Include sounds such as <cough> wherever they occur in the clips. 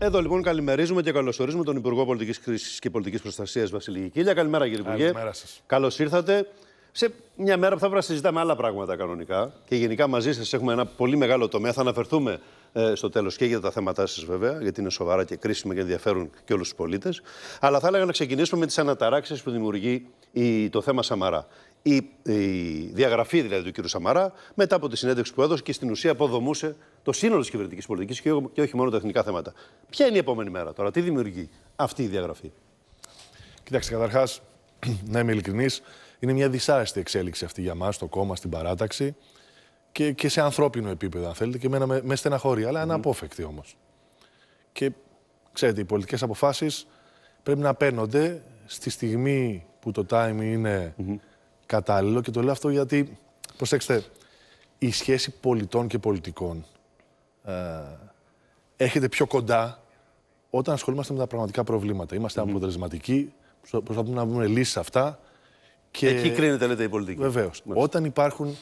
Εδώ λοιπόν καλημερίζουμε και καλωσορίζουμε τον Υπουργό Πολιτικής Κρίσης και Πολιτικής Προστασίας Βασιλική Κίλια. Καλημέρα κύριε Υπουργέ. Καλημέρα σας. Καλώς ήρθατε. Σε μια μέρα που θα πρέπει να συζητάμε άλλα πράγματα κανονικά και γενικά μαζί σας έχουμε ένα πολύ μεγάλο τομέα. Θα αναφερθούμε ε, στο τέλος και για τα θέματα σας βέβαια, γιατί είναι σοβαρά και κρίσιμα και ενδιαφέρουν και όλους τους πολίτες. Αλλά θα έλεγα να ξεκινήσουμε με τις αναταράξεις που δημιουργεί το θέμα Σαμαρά. Η, η, διαγραφή δηλαδή του κ. Σαμαρά, μετά από τη συνέντευξη που έδωσε και στην ουσία αποδομούσε το σύνολο της κυβερνητικής πολιτικής και, όχι μόνο τα εθνικά θέματα. Ποια είναι η επόμενη μέρα τώρα, τι δημιουργεί αυτή η διαγραφή. Κοιτάξτε, καταρχάς, <clears throat> να είμαι ειλικρινής, είναι μια δυσάρεστη εξέλιξη αυτή για μας, το κόμμα, στην παράταξη και, και σε ανθρώπινο επίπεδο, αν θέλετε, και με, με στεναχωρεί, αλλά mm. αναπόφευκτη όμως. Και ξέρετε, οι πολιτικές αποφάσεις πρέπει να παίρνονται στη στιγμή που το timing είναι. Mm κατάλληλο και το λέω αυτό γιατί, προσέξτε, η σχέση πολιτών και πολιτικών ε, έρχεται πιο κοντά όταν ασχολούμαστε με τα πραγματικά προβλήματα. Είμαστε mm -hmm. αποτελεσματικοί, προσπαθούμε να βρούμε λύσεις σε αυτά. Και... Εκεί κρίνεται, λέτε, η πολιτική. Βεβαίως. Όταν υπάρχουν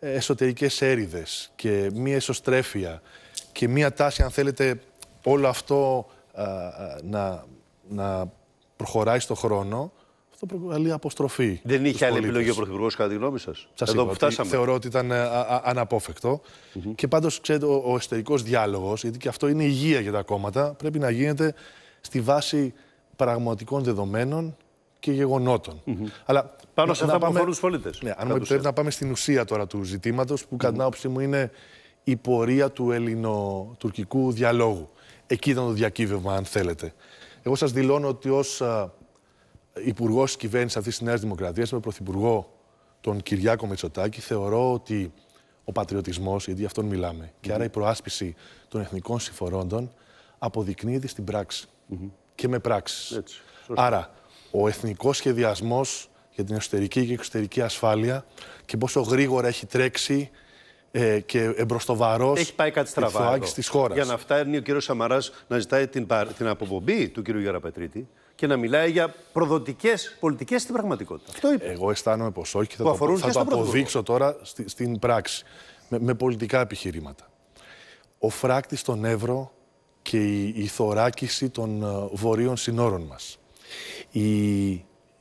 εσωτερικές έρηδες και μία εσωστρέφεια και μία τάση, αν θέλετε, όλο αυτό ε, ε, να, να προχωράει στον χρόνο, αυτό προκαλεί αποστροφή. Δεν είχε άλλη πολίτες. επιλογή ο Πρωθυπουργός, κατά τη γνώμη σας. Εδώ Θεωρώ ότι ήταν ε, α, αναποφευκτο Και πάντως, ξέρετε, ο, ο εσωτερικός διάλογος, γιατί και αυτό είναι υγεία για τα κόμματα, πρέπει να γίνεται στη βάση πραγματικών δεδομένων και γεγονότων. Mm-hmm. Αλλά πάνω σε αυτά που τους πολίτες. Ναι, αν μου επιτρέπει να πάμε στην ουσία τώρα του ζητήματος, που mm κατά την μου είναι η πορεία του ελληνοτουρκικού διαλόγου. Εκεί ήταν το διακύβευμα, αν θέλετε. Εγώ σας δηλώνω ότι ως υπουργό τη κυβέρνησης αυτής της Νέας Δημοκρατίας, με πρωθυπουργό τον Κυριάκο Μητσοτάκη, θεωρώ ότι ο πατριωτισμός, γιατί γι' αυτόν μιλάμε, και άρα η προάσπιση των εθνικών συμφορώντων αποδεικνύεται στην πράξη και με πράξεις. Άρα, ο εθνικός σχεδιασμός για την εσωτερική και εξωτερική ασφάλεια και πόσο γρήγορα έχει τρέξει ε, και εμπροστοβαρός έχει πάει κάτι στραβά της χώρας. Για να φτάνει ο κύριος Σαμαράς να ζητάει την, την αποπομπή του κύριου Γεραπετρίτη και να μιλάει για προδοτικές πολιτικές στην πραγματικότητα. Αυτό είπε. Εγώ αισθάνομαι πως όχι και θα το, θα το αποδείξω τώρα στη, στην πράξη. Με, με πολιτικά επιχειρήματα. Ο φράκτης των Εύρω και η, θωράκιση των ε, βορείων συνόρων μας.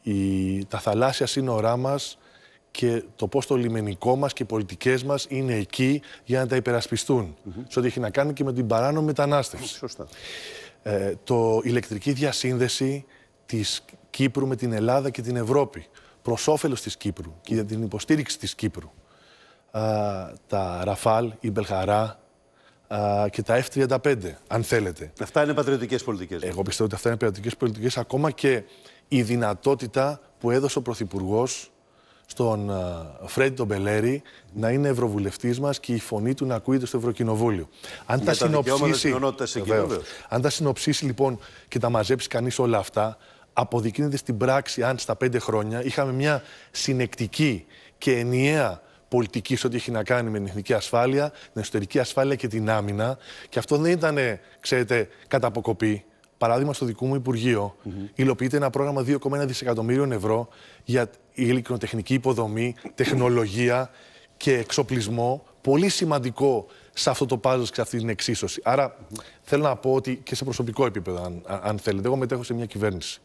Η, τα θαλάσσια σύνορά μας και το πώς το λιμενικό μας και οι πολιτικές μας είναι εκεί για να τα υπερασπιστούν. Σε ό,τι έχει να κάνει και με την παράνομη μετανάστευση. σωστά. Ε, το ηλεκτρική διασύνδεση της Κύπρου με την Ελλάδα και την Ευρώπη προς όφελος της Κύπρου και για την υποστήριξη της Κύπρου. τα Ραφάλ, η Μπελχαρά και τα F-35, αν θέλετε. Αυτά είναι πατριωτικές πολιτικές. Εγώ πιστεύω ότι αυτά είναι πατριωτικές πολιτικές, ακόμα και η δυνατότητα που έδωσε ο Πρωθυπουργός στον ε, Φρέντι τον Μπελέρη να είναι ευρωβουλευτής μας και η φωνή του να ακούγεται στο Ευρωκοινοβούλιο. Αν τα, συνοψίσει. αν τα συνοψίσει λοιπόν και τα μαζέψει κανείς όλα αυτά, αποδεικνύεται στην πράξη αν στα πέντε χρόνια είχαμε μια συνεκτική και ενιαία πολιτική σε ό,τι έχει να κάνει με την εθνική ασφάλεια, την εσωτερική ασφάλεια και την άμυνα. Και αυτό δεν ήταν, ξέρετε, κατά αποκοπή παράδειγμα στο δικό μου Υπουργείο, mm υλοποιείται ένα πρόγραμμα 2,1 δισεκατομμύριων ευρώ για υλικροτεχνική υποδομή, τεχνολογία και εξοπλισμό. Πολύ σημαντικό σε αυτό το πάζος και σε αυτή την εξίσωση. Άρα mm θέλω να πω ότι και σε προσωπικό επίπεδο, αν, αν θέλετε, εγώ μετέχω σε μια κυβέρνηση.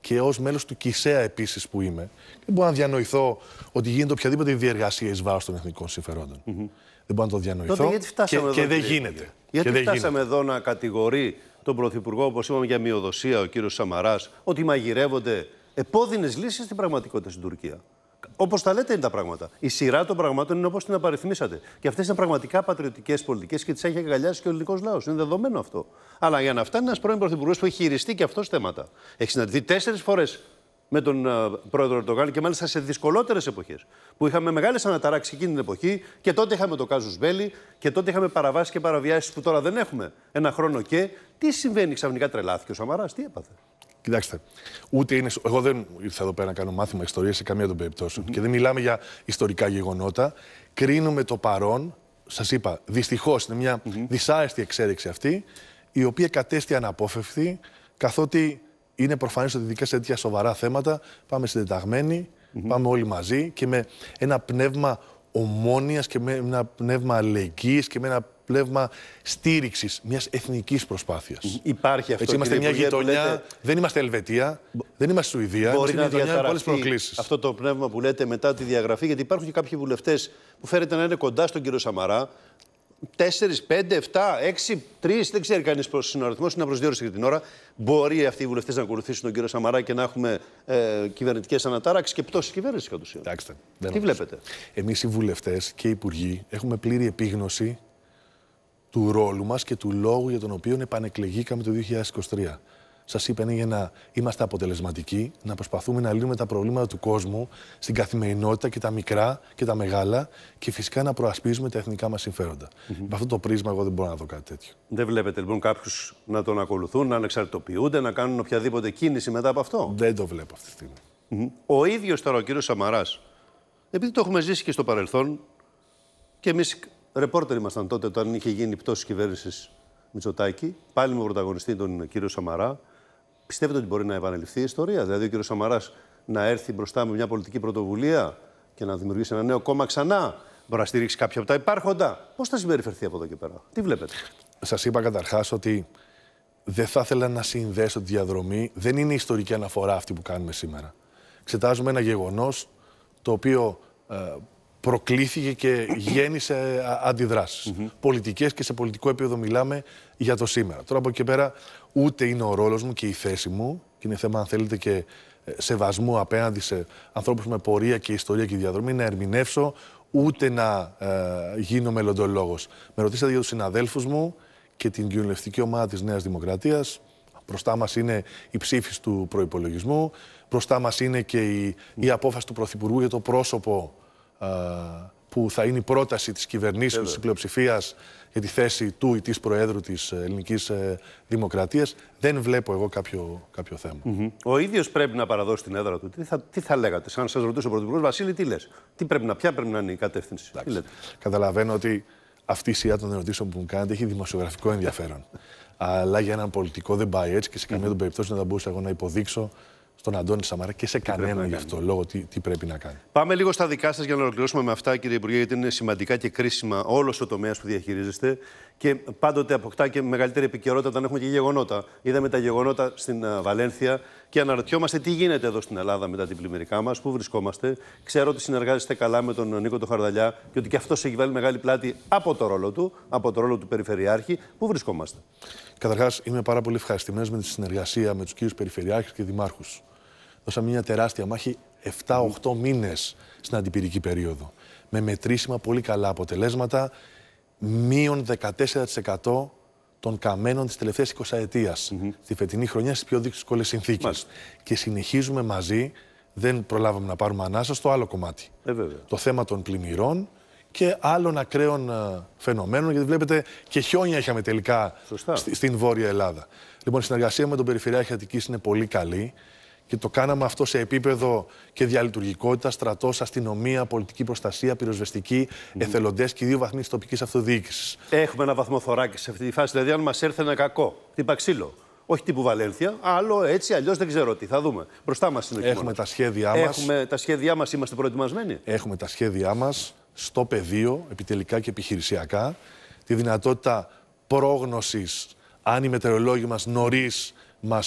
Και ως μέλος του ΚΙΣΕΑ επίσης που είμαι, δεν μπορώ να διανοηθώ ότι γίνεται οποιαδήποτε διεργασία εις βάρος των εθνικών συμφερόντων. Δεν μπορώ να το διανοηθώ. και, εδώ, και δεν γίνεται. Γιατί και φτάσαμε εδώ να κατηγορεί τον Πρωθυπουργό, όπως είπαμε για μειοδοσία, ο κύριος Σαμαράς, ότι μαγειρεύονται επώδυνες λύσεις στην πραγματικότητα στην Τουρκία. Όπως τα λέτε είναι τα πράγματα. Η σειρά των πραγμάτων είναι όπως την απαριθμίσατε. Και αυτές είναι πραγματικά πατριωτικές πολιτικές και τις έχει αγκαλιάσει και ο ελληνικός λαός. Είναι δεδομένο αυτό. Αλλά για να φτάνει ένας πρώην Πρωθυπουργός που έχει χειριστεί και αυτός θέματα. Έχει συναντηθεί τέσσερις φορές με τον ε, πρόεδρο Ερντογάν και μάλιστα σε δυσκολότερες εποχές. Που είχαμε μεγάλες αναταράξεις εκείνη την εποχή και τότε είχαμε το Κάζους Μπέλι και τότε είχαμε παραβάσεις και παραβιάσεις που τώρα δεν έχουμε. Ένα χρόνο και. Τι συμβαίνει ξαφνικά, τρελάθηκε ο Σαμαράς, τι έπαθε. Κοιτάξτε, ούτε είναι. Εγώ δεν ήρθα εδώ πέρα να κάνω μάθημα ιστορίας σε καμία των περιπτώσεων. Και δεν μιλάμε για ιστορικά γεγονότα. Κρίνουμε το παρόν. Σας είπα, δυστυχώς είναι μια mm -hmm. δυσάρεστη εξέλιξη αυτή, η οποία κατέστη αναπόφευκτη, καθότι είναι προφανές ότι ειδικά σε τέτοια σοβαρά θέματα πάμε συντεταγμένοι, πάμε όλοι μαζί και με ένα πνεύμα ομόνοια και με ένα πνεύμα αλληλεγγύης και με ένα πνεύμα στήριξης μιας εθνικής προσπάθειας. Υπάρχει αυτό. Έτσι, είμαστε μια γειτονιά. Δεν είμαστε Ελβετία, δεν είμαστε Σουηδία. Μπορεί είμαστε να διαταραχθεί αυτό το πνεύμα που λέτε μετά τη διαγραφή, γιατί υπάρχουν και κάποιοι βουλευτές που φέρεται να είναι κοντά στον κύριο Σαμαρά, τέσσερις, πέντε, 7, 6, τρεις, δεν ξέρει κανείς πώ είναι ο αριθμός, είναι απροσδιόριστη για την ώρα. Μπορεί αυτοί οι βουλευτές να ακολουθήσουν τον κύριο Σαμαρά και να έχουμε ε, κυβερνητικές ανατάράξει και πτώση κυβέρνησης κατ' ουσίαν. Κοιτάξτε. Τι βλέπετε. Εμείς οι βουλευτές και οι υπουργοί έχουμε πλήρη επίγνωση του ρόλου μας και του λόγου για τον οποίο επανεκλεγήκαμε το 2023 σας είπα, είναι για να είμαστε αποτελεσματικοί, να προσπαθούμε να λύνουμε τα προβλήματα του κόσμου στην καθημερινότητα και τα μικρά και τα μεγάλα και φυσικά να προασπίζουμε τα εθνικά μας συμφεροντα Με αυτό το πρίσμα, εγώ δεν μπορώ να δω κάτι τέτοιο. Δεν βλέπετε λοιπόν κάποιους να τον ακολουθούν, να ανεξαρτητοποιούνται, να κάνουν οποιαδήποτε κίνηση μετά από αυτό. Δεν το βλέπω αυτή τη στιγμη Ο ίδιος τώρα ο κύριος Σαμαράς, επειδή το έχουμε ζήσει και στο παρελθόν και εμείς ρεπόρτερ ήμασταν τότε όταν είχε γίνει πτώση κυβέρνησης Μητσοτάκη, πάλι με πρωταγωνιστή τον κύριο Σαμαρά, Πιστεύετε ότι μπορεί να επαναληφθεί η ιστορία, δηλαδή ο κ. Σαμαράς να έρθει μπροστά με μια πολιτική πρωτοβουλία και να δημιουργήσει ένα νέο κόμμα ξανά. Μπορεί να στηρίξει κάποια από τα υπάρχοντα. Πώς θα συμπεριφερθεί από εδώ και πέρα, τι βλέπετε. Σας είπα καταρχάς ότι δεν θα ήθελα να συνδέσω τη διαδρομή. Δεν είναι ιστορική αναφορά αυτή που κάνουμε σήμερα. Ξετάζουμε ένα γεγονός το οποίο ε, προκλήθηκε και γέννησε αντιδράσεις. Mm -hmm. Πολιτικές και σε πολιτικό επίπεδο μιλάμε για το σήμερα. Τώρα από εκεί πέρα ούτε είναι ο ρόλος μου και η θέση μου, και είναι θέμα αν θέλετε και ε, σεβασμού απέναντι σε ανθρώπους με πορεία και ιστορία και διαδρομή, να ερμηνεύσω ούτε να ε, γίνω μελλοντολόγος. Με ρωτήσατε για τους συναδέλφους μου και την κοινωνιστική ομάδα της Νέας Δημοκρατίας. Μπροστά μας είναι η ψήφιση του προπολογισμού. Μπροστά μας είναι και η, η απόφαση του Πρωθυπουργού για το πρόσωπο ε, που θα είναι η πρόταση της κυβερνήσεως, της πλειοψηφίας για τη θέση του ή της Προέδρου της ε, Ελληνικής ε, Δημοκρατίας, δεν βλέπω εγώ κάποιο, κάποιο θέμα. Mm -hmm. Ο ίδιος πρέπει να παραδώσει την έδρα του. Τι θα, τι θα λέγατε, σαν σας ρωτήσω ο Πρωθυπουργός, Βασίλη, τι λες, τι πρέπει να, ποια πρέπει να είναι η κατεύθυνση. Τι λέτε. Καταλαβαίνω ότι αυτή η σειρά των ερωτήσεων που μου κάνετε έχει δημοσιογραφικό ενδιαφέρον. <laughs> Αλλά για έναν πολιτικό δεν πάει έτσι και σε καμία περίπτωση δεν θα μπορούσα εγώ να υποδείξω στον Αντώνη Σαμαρά και σε κανέναν γι' αυτό, λόγω τι, τι πρέπει να κάνει. Πάμε λίγο στα δικά σας για να ολοκληρώσουμε με αυτά, κύριε Υπουργέ, γιατί είναι σημαντικά και κρίσιμα όλος ο τομέας που διαχειρίζεστε και πάντοτε αποκτά και μεγαλύτερη επικαιρότητα όταν έχουμε και γεγονότα. Είδαμε τα γεγονότα στην ε, Βαλένθια και αναρωτιόμαστε τι γίνεται εδώ στην Ελλάδα μετά την πλημμυρικά μας, πού βρισκόμαστε. Ξέρω ότι συνεργάζεστε καλά με τον Νίκο τον Χαρδαλιά και ότι και αυτός έχει βάλει μεγάλη πλάτη από το ρόλο του, από το ρόλο του Περιφερειάρχη. Πού βρισκόμαστε. Καταρχάς, είμαι πάρα πολύ ευχαριστημένος με τη συνεργασία με τους κύριους Περιφερειάρχες και Δημάρχους δώσαμε μια τεράστια μάχη 7-8 μήνες στην αντιπυρική περίοδο. Με μετρήσιμα πολύ καλά αποτελέσματα. Μείον 14% των καμένων της τελευταίας 20 Στη mm Mm-hmm. Τη φετινή χρονιά στις πιο δύσκολες συνθήκες. Και συνεχίζουμε μαζί. Δεν προλάβαμε να πάρουμε ανάσα στο άλλο κομμάτι. Ε, το θέμα των πλημμυρών και άλλων ακραίων ε, φαινομένων. Γιατί βλέπετε και χιόνια είχαμε τελικά στην Βόρεια Ελλάδα. Λοιπόν, η συνεργασία με τον Περιφερειάρχη Αττικής είναι πολύ καλή και το κάναμε αυτό σε επίπεδο και διαλειτουργικότητα, στρατός, αστυνομία, πολιτική προστασία, πυροσβεστική, mm. εθελοντές και δύο βαθμοί τη τοπικής αυτοδιοίκησης. Έχουμε ένα βαθμό θωράκι σε αυτή τη φάση. Δηλαδή, αν μας έρθει ένα κακό, τύπα ξύλο, όχι τύπου Βαλένθια, άλλο έτσι, αλλιώς δεν ξέρω τι. Θα δούμε. Μπροστά μας είναι ο Έχουμε τα σχέδιά μας. Έχουμε τα σχέδιά μας, είμαστε προετοιμασμένοι. Έχουμε τα σχέδιά μας στο πεδίο, επιτελικά και επιχειρησιακά, τη δυνατότητα πρόγνωσης αν οι μετεωρολόγοι μας νωρίς μας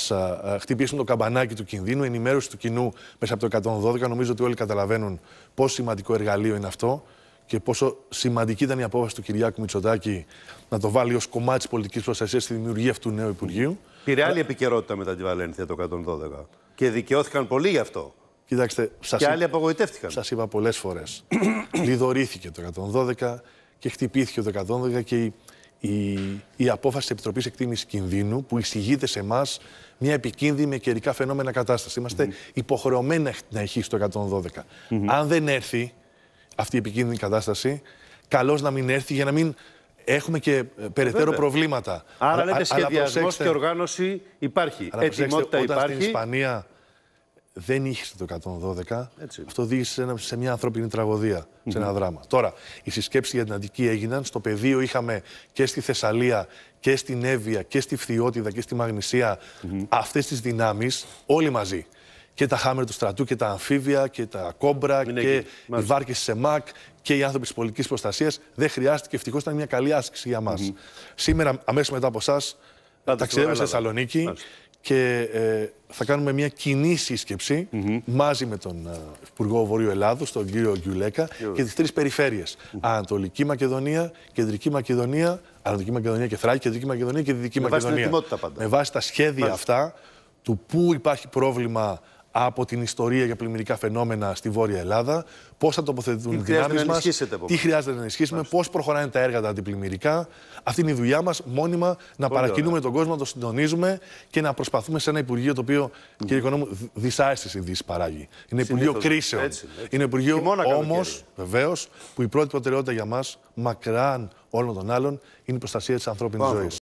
χτυπήσουν το καμπανάκι του κινδύνου, ενημέρωση του κοινού μέσα από το 112. Νομίζω ότι όλοι καταλαβαίνουν πόσο σημαντικό εργαλείο είναι αυτό και πόσο σημαντική ήταν η απόφαση του Κυριάκου Μητσοτάκη να το βάλει ως κομμάτι της πολιτικής προστασίας στη δημιουργία αυτού του νέου Υπουργείου. Πήρε άλλη επικαιρότητα μετά τη Βαλένθια το 112. Και δικαιώθηκαν πολύ γι' αυτό. Κοιτάξτε, σας και άλλοι απογοητεύτηκαν. Σας είπα πολλές φορές. Λιδωρήθηκε το 112 και χτυπήθηκε το 112 και η η, η απόφαση της Επιτροπής Εκτίμησης Κινδύνου που εισηγείται σε εμάς μια επικίνδυνη καιρικά φαινόμενα κατάσταση. Είμαστε υποχρεωμένοι να έχει το 112. Αν δεν έρθει αυτή η επικίνδυνη κατάσταση, καλώς να μην έρθει για να μην έχουμε και ε, περαιτέρω προβλήματα. Άρα, λέτε, σχεδιασμό και οργάνωση υπάρχει. Ετοιμότητα υπάρχει. Στην Ισπανία δεν είχε το 112. Αυτό οδήγησε σε μια ανθρώπινη τραγωδία, σε ένα δράμα. Τώρα, οι συσκέψεις για την Αντική έγιναν. Στο πεδίο είχαμε και στη Θεσσαλία και στην Εύβοια και στη Φθιώτιδα και στη Μαγνησία mm -hmm. αυτές τις δυνάμεις όλοι μαζί. Και τα χάμερ του στρατού και τα αμφίβια και τα κόμπρα και οι βάρκε σε μακ και οι άνθρωποι της πολιτικής προστασίας. Δεν χρειάστηκε. Ευτυχώς ήταν μια καλή άσκηση για μας. Σήμερα, αμέσως μετά από εσάς, ταξιδεύουμε στη Θεσσαλονίκη. Μάλιστα και ε, θα κάνουμε μια κοινή μαζί με τον ε, Υπουργό Βορείου Ελλάδος, τον κύριο και τις τρεις περιφέρειες. Ανατολική Μακεδονία, Κεντρική Μακεδονία, Ανατολική Μακεδονία και Θράκη, Κεντρική Μακεδονία και Δυτική Μακεδονία. Με βάση τα σχέδια αυτά του πού υπάρχει πρόβλημα από την ιστορία για πλημμυρικά φαινόμενα στη Βόρεια Ελλάδα, πώς θα τοποθετηθούν οι δυνάμεις μας, τι χρειάζεται να ενισχύσουμε, πώς προχωράνε τα έργα τα αντιπλημμυρικά. Αυτή είναι η δουλειά μας, μόνιμα να παρακινούμε τον κόσμο, να το συντονίζουμε και να προσπαθούμε σε ένα Υπουργείο το οποίο, mm. κύριε Οικονόμου, δυσάρεστε ειδήσεις παράγει. Είναι Υπουργείο Κρίσεων. Έτσι, έτσι. Είναι Υπουργείο όμω, βεβαίως, που η πρώτη προτεραιότητα για μας, μακράν όλων των άλλων, είναι η προστασία της ανθρώπινης ζωή.